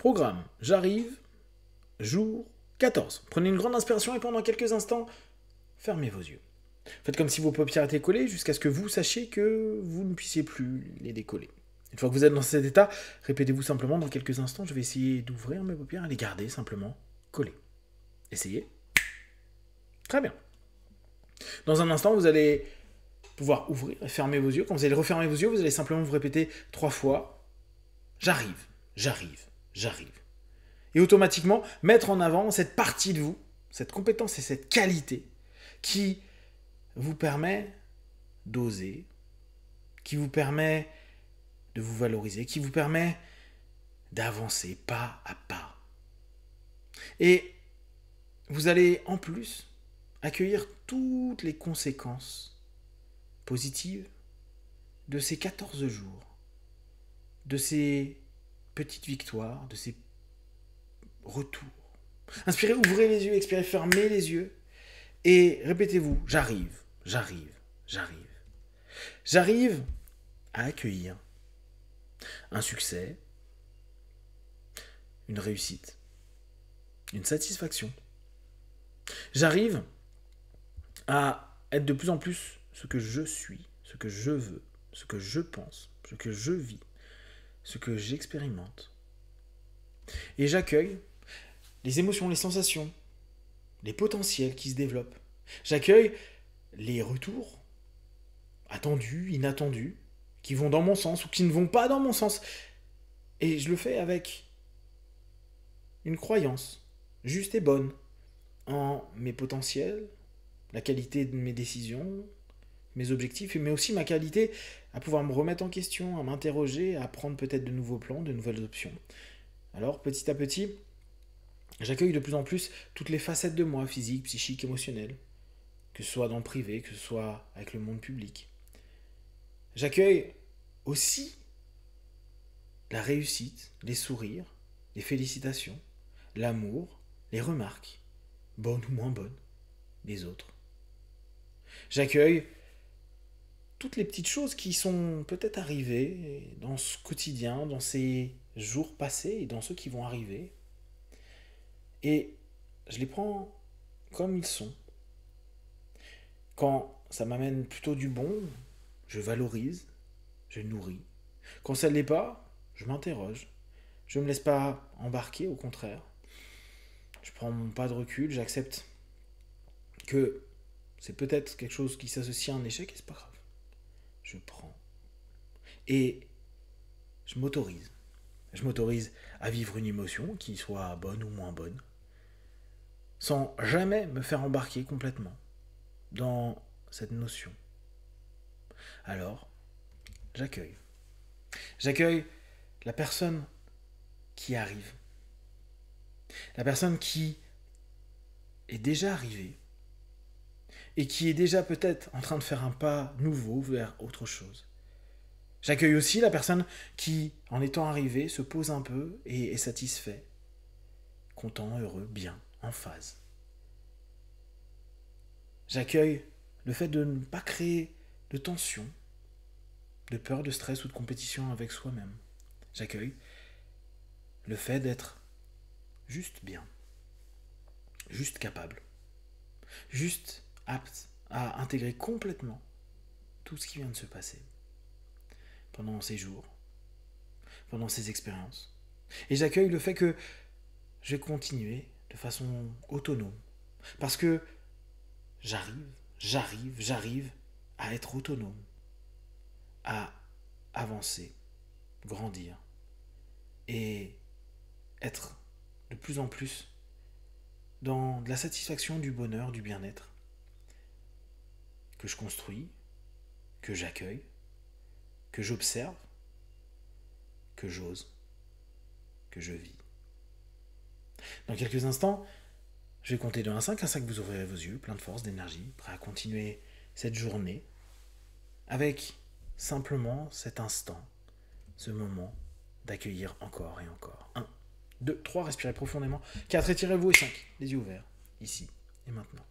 Programme, j'arrive, jour 14. Prenez une grande inspiration et pendant quelques instants, fermez vos yeux. Faites comme si vos paupières étaient collées jusqu'à ce que vous sachiez que vous ne puissiez plus les décoller. Une fois que vous êtes dans cet état, répétez-vous simplement dans quelques instants, je vais essayer d'ouvrir mes paupières et les garder simplement collées. Essayez. Très bien. Dans un instant, vous allez pouvoir ouvrir et fermer vos yeux. Quand vous allez refermer vos yeux, vous allez simplement vous répéter trois fois ⁇ J'arrive, j'arrive, j'arrive. Et automatiquement, mettre en avant cette partie de vous, cette compétence et cette qualité qui vous permet d'oser, qui vous permet de vous valoriser, qui vous permet d'avancer pas à pas. Et vous allez en plus accueillir toutes les conséquences positives de ces 14 jours, de ces Petite victoire de ces retours. Inspirez, ouvrez les yeux, expirez, fermez les yeux et répétez-vous, j'arrive, j'arrive, j'arrive. J'arrive à accueillir un succès, une réussite, une satisfaction. J'arrive à être de plus en plus ce que je suis, ce que je veux, ce que je pense, ce que je vis ce que j'expérimente. Et j'accueille les émotions, les sensations, les potentiels qui se développent. J'accueille les retours attendus, inattendus, qui vont dans mon sens ou qui ne vont pas dans mon sens. Et je le fais avec une croyance juste et bonne en mes potentiels, la qualité de mes décisions, mes objectifs, mais aussi ma qualité à pouvoir me remettre en question, à m'interroger, à prendre peut-être de nouveaux plans, de nouvelles options. Alors petit à petit, j'accueille de plus en plus toutes les facettes de moi, physique, psychique, émotionnelle, que ce soit dans le privé, que ce soit avec le monde public. J'accueille aussi la réussite, les sourires, les félicitations, l'amour, les remarques, bonnes ou moins bonnes, des autres. J'accueille toutes les petites choses qui sont peut-être arrivées dans ce quotidien, dans ces jours passés et dans ceux qui vont arriver. Et je les prends comme ils sont. Quand ça m'amène plutôt du bon, je valorise, je nourris. Quand ça ne l'est pas, je m'interroge. Je ne me laisse pas embarquer, au contraire. Je prends mon pas de recul, j'accepte que c'est peut-être quelque chose qui s'associe à un échec et c'est pas grave je prends. Et je m'autorise. Je m'autorise à vivre une émotion qui soit bonne ou moins bonne, sans jamais me faire embarquer complètement dans cette notion. Alors, j'accueille. J'accueille la personne qui arrive. La personne qui est déjà arrivée et qui est déjà peut-être en train de faire un pas nouveau vers autre chose. J'accueille aussi la personne qui, en étant arrivée, se pose un peu et est satisfait, content, heureux, bien, en phase. J'accueille le fait de ne pas créer de tension, de peur, de stress ou de compétition avec soi-même. J'accueille le fait d'être juste bien, juste capable, juste apte à intégrer complètement tout ce qui vient de se passer pendant ces jours, pendant ces expériences. Et j'accueille le fait que je vais continuer de façon autonome. Parce que j'arrive, j'arrive, j'arrive à être autonome, à avancer, grandir et être de plus en plus dans la satisfaction, du bonheur, du bien-être que je construis, que j'accueille, que j'observe, que j'ose, que je vis. Dans quelques instants, je vais compter de 1 à 5, à 5 vous ouvrirez vos yeux, plein de force, d'énergie, prêt à continuer cette journée avec simplement cet instant, ce moment d'accueillir encore et encore. 1, 2, 3, respirez profondément. 4, étirez-vous et 5, les yeux ouverts, ici et maintenant.